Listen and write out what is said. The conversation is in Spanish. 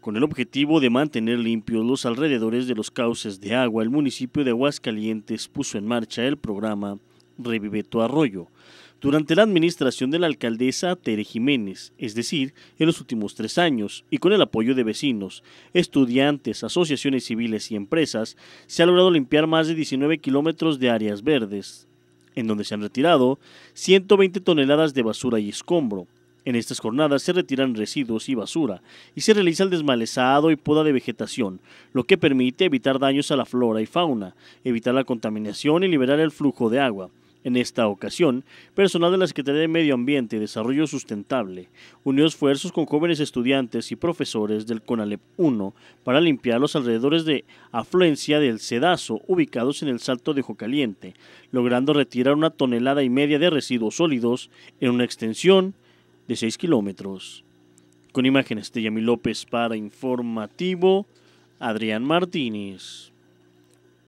Con el objetivo de mantener limpios los alrededores de los cauces de agua, el municipio de Aguascalientes puso en marcha el programa Reviveto Arroyo durante la administración de la alcaldesa Tere Jiménez, es decir, en los últimos tres años, y con el apoyo de vecinos, estudiantes, asociaciones civiles y empresas, se ha logrado limpiar más de 19 kilómetros de áreas verdes, en donde se han retirado 120 toneladas de basura y escombro, en estas jornadas se retiran residuos y basura y se realiza el desmalezado y poda de vegetación, lo que permite evitar daños a la flora y fauna, evitar la contaminación y liberar el flujo de agua. En esta ocasión, personal de la Secretaría de Medio Ambiente y Desarrollo Sustentable unió esfuerzos con jóvenes estudiantes y profesores del CONALEP 1 para limpiar los alrededores de afluencia del Cedazo ubicados en el Salto de Jocaliente, logrando retirar una tonelada y media de residuos sólidos en una extensión de 6 kilómetros. Con imágenes de Yami López para Informativo, Adrián Martínez.